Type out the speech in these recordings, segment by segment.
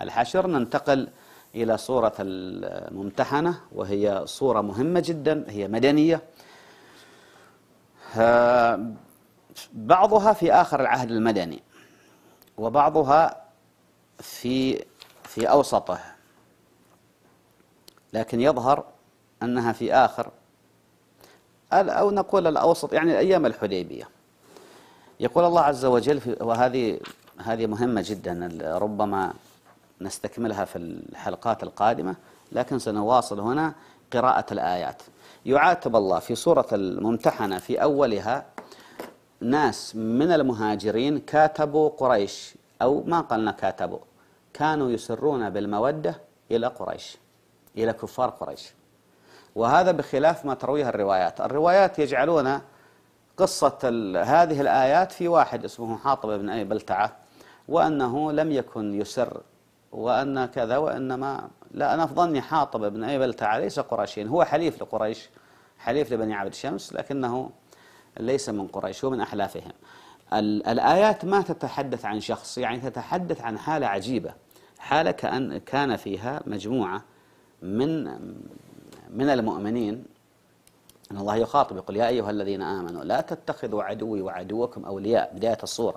الحشر ننتقل إلى صورة الممتحنة وهي صورة مهمة جدا هي مدنية آه، بعضها في آخر العهد المدني وبعضها في في أوسطه لكن يظهر أنها في آخر أو نقول الأوسط يعني أيام الحديبية يقول الله عز وجل وهذه هذه مهمة جدا ربما نستكملها في الحلقات القادمة لكن سنواصل هنا قراءة الآيات يعاتب الله في سورة الممتحنة في أولها ناس من المهاجرين كاتبوا قريش أو ما قلنا كاتبوا كانوا يسرون بالمودة إلى قريش إلى كفار قريش وهذا بخلاف ما ترويها الروايات الروايات يجعلون قصة هذه الآيات في واحد اسمه حاطب بن أبي بلتعة وأنه لم يكن يسر وأن كذا وإنما لا أنا في ظني حاطب بن أيبلتع ليس قرشيا هو حليف لقريش حليف لبني عبد شمس لكنه ليس من قريش هو من أحلافهم الآيات ما تتحدث عن شخص يعني تتحدث عن حالة عجيبة حالة كأن كان فيها مجموعة من من المؤمنين أن الله يخاطب يقول يا أيها الذين آمنوا لا تتخذوا عدوي وعدوكم أولياء بداية الصورة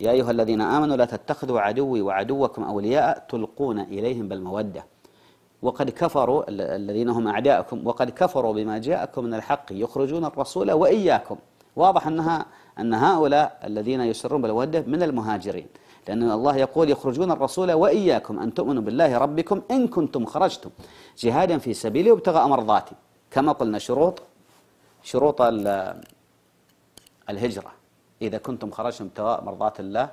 يا أيها الذين آمنوا لا تتخذوا عدوي وعدوكم أولياء تلقون إليهم بالمودة وقد كفروا الذين هم أعداءكم وقد كفروا بما جاءكم من الحق يخرجون الرسول وإياكم واضح أنها أن هؤلاء الذين يسرون بالمودة من المهاجرين لأن الله يقول يخرجون الرسول وإياكم أن تؤمنوا بالله ربكم إن كنتم خرجتم جهادا في سبيلي وابتغاء مرضاتي كما قلنا شروط شروط الهجرة إذا كنتم خرجتم ابتغاء مرضات الله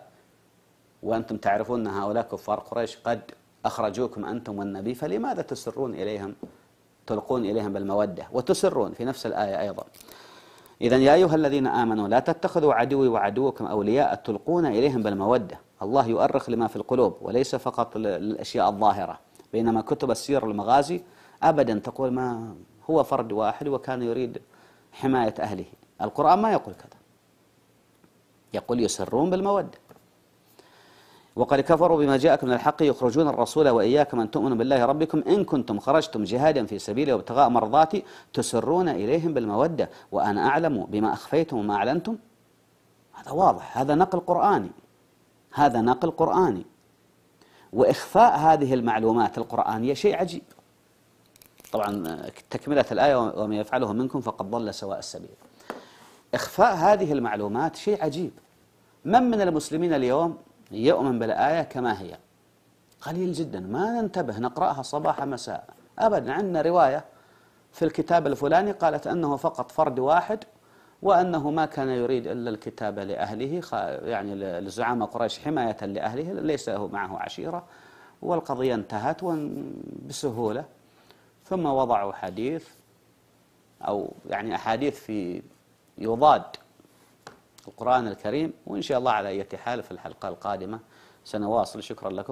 وأنتم تعرفون أن هؤلاء كفار قريش قد أخرجوكم أنتم والنبي فلماذا تسرون إليهم تلقون إليهم بالمودة وتسرون في نفس الآية أيضا إذا يا أيها الذين آمنوا لا تتخذوا عدوي وعدوكم أولياء تلقون إليهم بالمودة الله يؤرخ لما في القلوب وليس فقط للأشياء الظاهرة بينما كتب السير المغازي أبدا تقول ما هو فرد واحد وكان يريد حماية أهله القرآن ما يقول كذا يقول يسرون بالمودة وقد كفروا بما جاءكم من الحق يخرجون الرسول وإياكم أن تؤمنوا بالله ربكم إن كنتم خرجتم جهادا في سبيلي وابتغاء مرضاتي تسرون إليهم بالمودة وأنا أعلم بما أخفيتم وما أعلنتم هذا واضح هذا نقل قرآني هذا نقل قرآني وإخفاء هذه المعلومات القرآنية شيء عجيب طبعا تكملة الآية ومن يفعله منكم فقد ضل سواء السبيل إخفاء هذه المعلومات شيء عجيب من من المسلمين اليوم يؤمن بالآية كما هي قليل جدا ما ننتبه نقرأها صباح مساء أبدا عندنا رواية في الكتاب الفلاني قالت أنه فقط فرد واحد وأنه ما كان يريد إلا الكتاب لأهله يعني لزعامة قريش حماية لأهله ليس له معه عشيرة والقضية انتهت بسهولة ثم وضعوا حديث أو يعني أحاديث في يضاد القرآن الكريم وإن شاء الله على أي حال في الحلقة القادمة سنواصل شكرا لكم